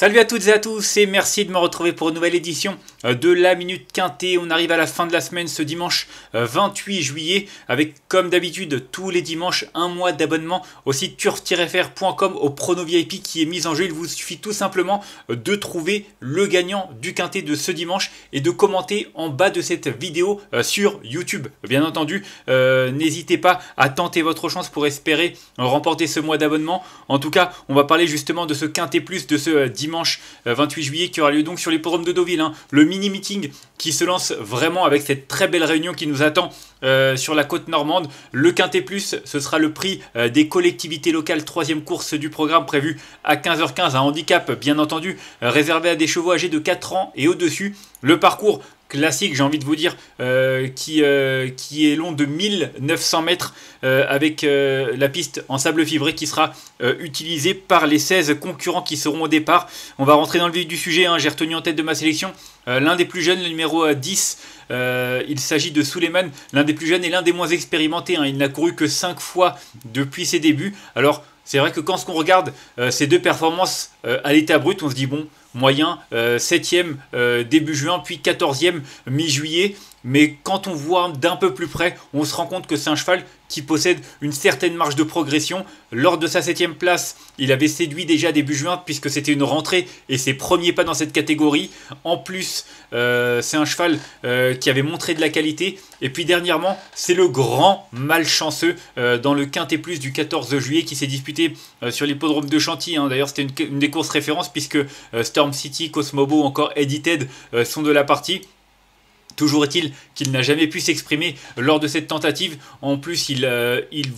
Salut à toutes et à tous et merci de me retrouver pour une nouvelle édition euh, de la Minute Quintée. On arrive à la fin de la semaine ce dimanche 28 euh, juillet avec comme d'habitude tous les dimanches un mois d'abonnement au site turf-fr.com au prono VIP qui est mis en jeu. Il vous suffit tout simplement euh, de trouver le gagnant du Quintée de ce dimanche et de commenter en bas de cette vidéo sur YouTube. Bien entendu, n'hésitez pas à tenter votre chance pour espérer remporter ce mois d'abonnement. En tout cas, on va parler justement de ce Quintet Plus de ce dimanche dimanche 28 euh, juillet qui aura lieu donc sur les forums de Deauville. Hein. Le mini-meeting qui se lance vraiment avec cette très belle réunion qui nous attend euh, sur la côte normande. Le Quintet Plus, ce sera le prix euh, des collectivités locales, troisième course du programme prévue à 15h15. Un handicap, bien entendu, réservé à des chevaux âgés de 4 ans et au-dessus. Le parcours classique, j'ai envie de vous dire, euh, qui, euh, qui est long de 1900 mètres euh, avec la piste en sable fibré qui sera utilisée par les 16 concurrents qui seront au départ. On va rentrer dans le vif du sujet, hein. j'ai retenu en tête de ma sélection l'un des plus jeunes, le numéro 10. il s'agit de Suleiman, l'un des plus jeunes et l'un des moins expérimentés. Hein. il n'a couru que 5 fois depuis ses débuts. Alors, c'est vrai que quand on regarde ces deux performances à l'état brut, on se dit, bon, moyen, 7e euh, euh, début juin, puis 14e mi-juillet. Mais quand on voit d'un peu plus près, on se rend compte que c'est un cheval qui possède une certaine marge de progression. Lors de sa septième place, il avait séduit déjà début juin puisque c'était une rentrée et ses premiers pas dans cette catégorie. En plus, euh, c'est un cheval euh, qui avait montré de la qualité. Et puis dernièrement, c'est le grand malchanceux euh, dans le Quintet Plus du 14 juillet qui s'est disputé sur l'hippodrome de Chantilly. Hein. D'ailleurs, c'était une, une, des courses références puisque Storm City, Cosmobo, encore Edited sont de la partie. Toujours est-il qu'il n'a jamais pu s'exprimer lors de cette tentative. En plus, il, euh, il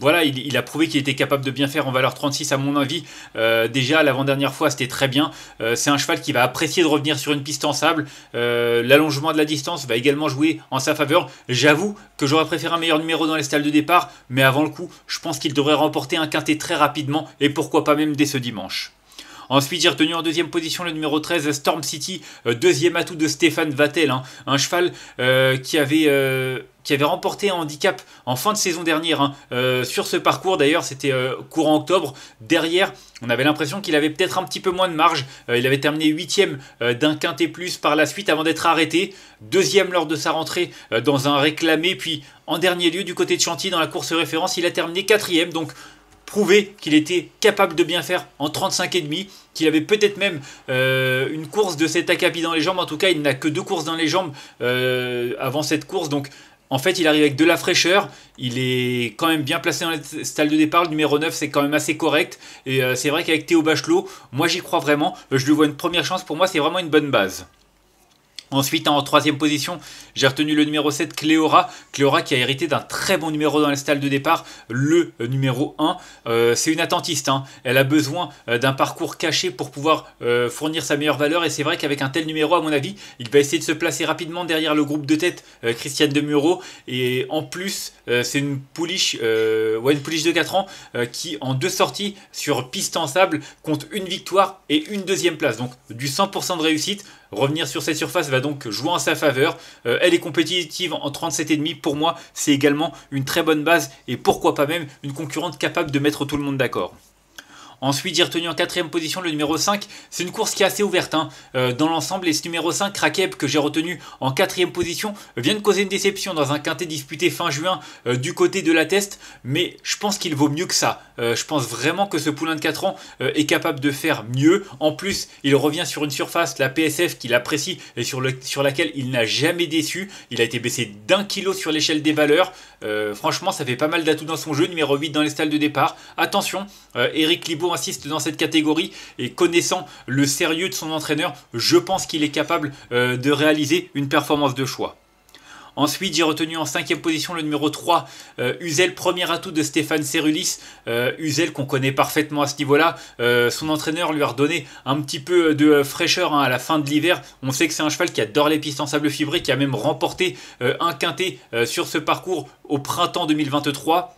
voilà, il, a prouvé qu'il était capable de bien faire en valeur 36 à mon avis. Euh, déjà l'avant-dernière fois c'était très bien. Euh, c'est un cheval qui va apprécier de revenir sur une piste en sable. L'allongement de la distance va également jouer en sa faveur. J'avoue que j'aurais préféré un meilleur numéro dans les stalles de départ, mais avant le coup, je pense qu'il devrait remporter un quintet très rapidement et pourquoi pas même dès ce dimanche. Ensuite, j'ai retenu en deuxième position le numéro 13, Storm City, euh, deuxième atout de Stéphane Vattel, hein. un cheval euh, qui avait euh, qui avait remporté un handicap en fin de saison dernière hein. sur ce parcours. D'ailleurs, c'était courant octobre. Derrière, on avait l'impression qu'il avait peut-être un petit peu moins de marge. il avait terminé huitième d'un quintet plus par la suite avant d'être arrêté. Deuxième lors de sa rentrée dans un réclamé. Puis en dernier lieu, du côté de Chantilly, dans la course référence, il a terminé quatrième. Donc qu'il était capable de bien faire en 35 et demi, qu'il avait peut-être même euh, une course de cet acapit dans les jambes. En tout cas, il n'a que deux courses dans les jambes euh, avant cette course. Donc, en fait, il arrive avec de la fraîcheur. Il est quand même bien placé dans la salle de départ. Le numéro 9, c'est quand même assez correct. Et euh, c'est vrai qu'avec Théo Bachelot, moi j'y crois vraiment. Je lui vois une première chance. Pour moi, c'est vraiment une bonne base. Ensuite, en troisième position, j'ai retenu le numéro 7, Cléora. Cléora qui a hérité d'un très bon numéro dans la stalles de départ, le euh, numéro 1. Euh, c'est une attentiste, hein. elle a besoin euh, d'un parcours caché pour pouvoir fournir sa meilleure valeur. Et c'est vrai qu'avec un tel numéro, à mon avis, il va essayer de se placer rapidement derrière le groupe de tête Christiane Demuro. Et en plus, c'est une pouliche, une pouliche de 4 ans qui, en deux sorties sur piste en sable, compte une victoire et une deuxième place. Donc du 100% de réussite. Revenir sur cette surface va donc jouer en sa faveur. Euh, elle est compétitive en 37,5. Pour moi, c'est également une très bonne base et pourquoi pas même une concurrente capable de mettre tout le monde d'accord. Ensuite, j'ai retenu en quatrième position le numéro 5. C'est une course qui est assez ouverte hein. euh, dans l'ensemble. Et ce numéro 5, Rakeb, que j'ai retenu en quatrième position, vient de causer une déception dans un quintet disputé fin juin euh, du côté de la Test. Mais je pense qu'il vaut mieux que ça. Euh, je pense vraiment que ce poulain de 4 ans est capable de faire mieux. En plus, il revient sur une surface, la PSF, qu'il apprécie et sur, le, sur laquelle il n'a jamais déçu. Il a été baissé d'un kilo sur l'échelle des valeurs. franchement, ça fait pas mal d'atouts dans son jeu. Numéro 8 dans les stalles de départ. Attention, Eric Libourne assiste dans cette catégorie et connaissant le sérieux de son entraîneur, je pense qu'il est capable euh, de réaliser une performance de choix. Ensuite, j'ai retenu en cinquième position le numéro 3, usel euh, Uzel, premier atout de Stéphane Cerulis. usel euh, Uzel qu'on connaît parfaitement à ce niveau-là. son entraîneur lui a redonné un petit peu de fraîcheur hein, à la fin de l'hiver. On sait que c'est un cheval qui adore les pistes en sable fibré, qui a même remporté un quintet sur ce parcours au printemps 2023.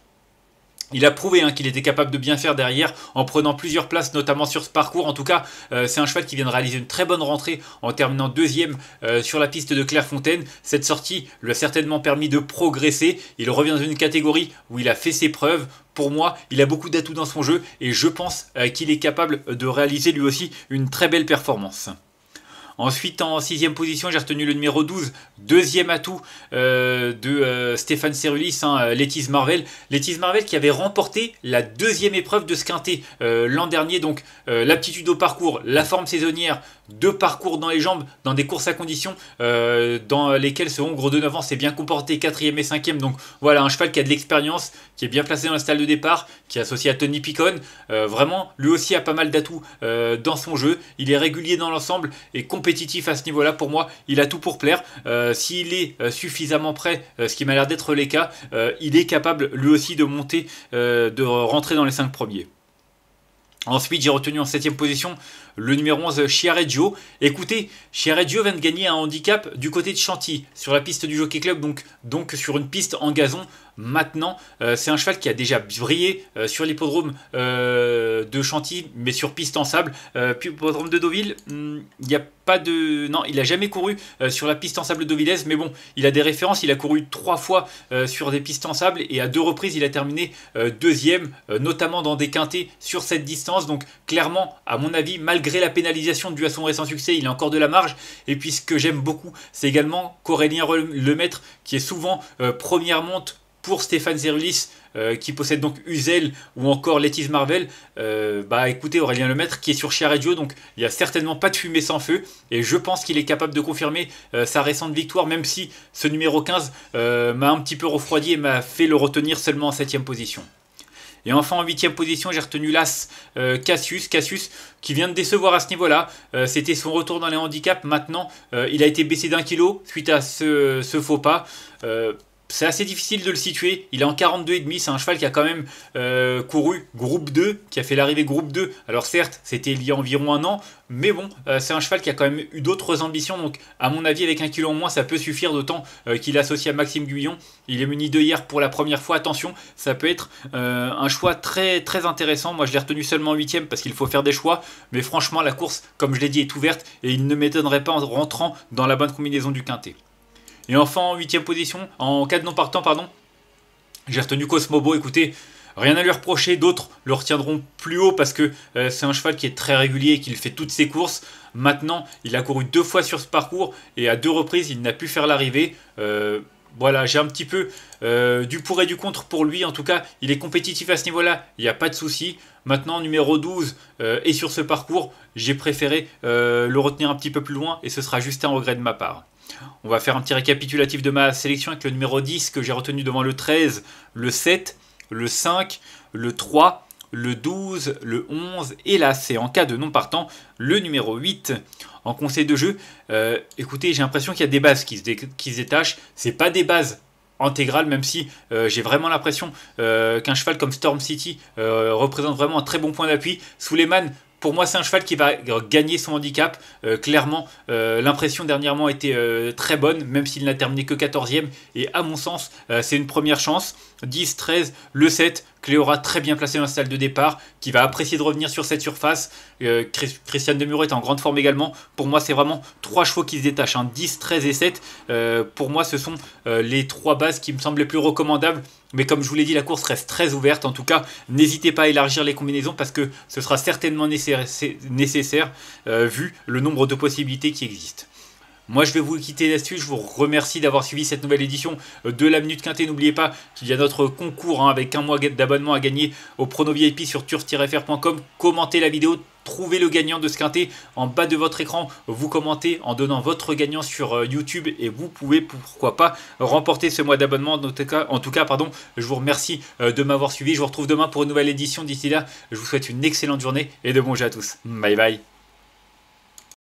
Il a prouvé hein, qu'il était capable de bien faire derrière en prenant plusieurs places, notamment sur ce parcours. En tout cas, euh, c'est un cheval qui vient de réaliser une très bonne rentrée en terminant deuxième euh, sur la piste de Clairefontaine. Cette sortie lui a certainement permis de progresser. Il revient dans une catégorie où il a fait ses preuves pour moi, il a beaucoup d'atouts dans son jeu et je pense euh, qu'il est capable de réaliser lui aussi une très belle performance. Ensuite, en sixième position, j'ai retenu le numéro 12, deuxième atout euh, de euh, Stéphane Cerulis, hein, euh, Letiz Marvel. Letiz Marvel qui avait remporté la deuxième épreuve de ce quintet l'an dernier, donc l'aptitude au parcours, la forme saisonnière, deux parcours dans les jambes, dans des courses à condition dans lesquelles ce Hongre de 9 ans s'est bien comporté, quatrième et cinquième. Donc voilà, un cheval qui a de l'expérience, qui est bien placé dans la salle de départ, qui est associé à Tony Picon. vraiment, lui aussi a pas mal d'atouts dans son jeu. Il est régulier dans l'ensemble et complètement compétitif à ce niveau-là. Pour moi, il a tout pour plaire. Euh, s'il est euh, suffisamment prêt, euh, ce qui m'a l'air d'être les cas, il est capable lui aussi de monter, de rentrer dans les 5 premiers. Ensuite, j'ai retenu en 7ème position le numéro 11, Chiareggio. Écoutez, Chiareggio vient de gagner un handicap du côté de Chantilly, sur la piste du Jockey Club, donc, donc sur une piste en gazon maintenant. Euh, c'est un cheval qui a déjà brillé euh, sur l'hippodrome euh, de Chantilly, mais sur piste en sable. puis l'hippodrome de Deauville, hmm, il n'y a pas de... Non, il n'a jamais couru sur la piste en sable Deauville mais bon, il a des références, il a couru trois fois sur des pistes en sable, et à deux reprises, il a terminé deuxième, notamment dans des quintés sur cette distance. Donc clairement, à mon avis, malgré la pénalisation due à son récent succès, il a encore de la marge. Et puis ce que j'aime beaucoup, c'est également qu'Aurélien Lemaître, qui est souvent première monte pour Stéphane Zerulis euh, qui possède donc Uzel ou encore Letiz Marvel, euh, bah écoutez Aurélien Lemaître qui est sur Chia Radio, donc il n'y a certainement pas de fumée sans feu, et je pense qu'il est capable de confirmer euh, sa récente victoire, même si ce numéro 15 m'a un petit peu refroidi et m'a fait le retenir seulement en 7ème position. Et enfin en huitième position, j'ai retenu l'As Cassius. Cassius qui vient de décevoir à ce niveau-là. C'était son retour dans les handicaps. Maintenant, il a été baissé d'un kilo suite à ce faux pas c'est assez difficile de le situer. Il est en 42,5. C'est un cheval qui a quand même euh, couru groupe 2, qui a fait l'arrivée groupe 2. Alors certes, c'était il y a environ un an, mais bon, euh, c'est un cheval qui a quand même eu d'autres ambitions. Donc, à mon avis, avec un kilo en moins, ça peut suffire, d'autant euh, qu'il est associé à Maxime Guyon. Il est muni de hier pour la première fois. Attention, ça peut être un choix très très intéressant. Moi, je l'ai retenu seulement 8 parce qu'il faut faire des choix. Mais franchement, la course, comme je l'ai dit, est ouverte et il ne m'étonnerait pas en rentrant dans la bonne combinaison du quintet. Et enfin, en huitième position, en cas de non partant, pardon, j'ai retenu Cosmobo. Écoutez, rien à lui reprocher. D'autres le retiendront plus haut parce que euh, c'est un cheval qui est très régulier et qu'il fait toutes ses courses. Maintenant, il a couru deux fois sur ce parcours et à deux reprises, il n'a pu faire l'arrivée. Euh, voilà, j'ai un petit peu euh, du pour et du contre pour lui. En tout cas, il est compétitif à ce niveau-là, il n'y a pas de souci. Maintenant, numéro 12 euh, est et sur ce parcours, j'ai préféré euh, le retenir un petit peu plus loin et ce sera juste un regret de ma part. On va faire un petit récapitulatif de ma sélection avec le numéro 10 que j'ai retenu devant le 13, le 7, le 5, le 3, le 12, le 11 et là c'est en cas de non partant, le numéro 8. En conseil de jeu, euh, écoutez, j'ai l'impression qu'il y a des bases qui se, qui se détachent. C'est pas des bases intégrales, même si euh, j'ai vraiment l'impression euh, qu'un cheval comme Storm City représente vraiment un très bon point d'appui. Suleiman, pour moi, c'est un cheval qui va gagner son handicap. clairement, l'impression dernièrement était très bonne, même s'il n'a terminé que 14e. Et à mon sens, c'est une première chance. 10, 13, le 7, Cléora très bien placé dans la salle de départ, qui va apprécier de revenir sur cette surface. Euh, Christiane Christian est en grande forme également. Pour moi, c'est vraiment trois chevaux qui se détachent, 10, hein. 13 et 7. Euh, pour moi, ce sont euh, les trois bases qui me semblent les plus recommandables. Mais comme je vous l'ai dit, la course reste très ouverte. En tout cas, n'hésitez pas à élargir les combinaisons parce que ce sera certainement nécessaire vu le nombre de possibilités qui existent. Moi, je vais vous quitter là-dessus. Je vous remercie d'avoir suivi cette nouvelle édition de la Minute Quintée. N'oubliez pas qu'il y a notre concours hein, avec un mois d'abonnement à gagner au Prono VIP sur turf-fr.com. Commentez la vidéo, trouvez le gagnant de ce quintée en bas de votre écran. Vous commentez en donnant votre gagnant sur euh, YouTube et vous pouvez pourquoi pas remporter ce mois d'abonnement. En tout cas, pardon, je vous remercie euh, de m'avoir suivi. Je vous retrouve demain pour une nouvelle édition. D'ici là, je vous souhaite une excellente journée et de bons jeux à tous. Bye bye.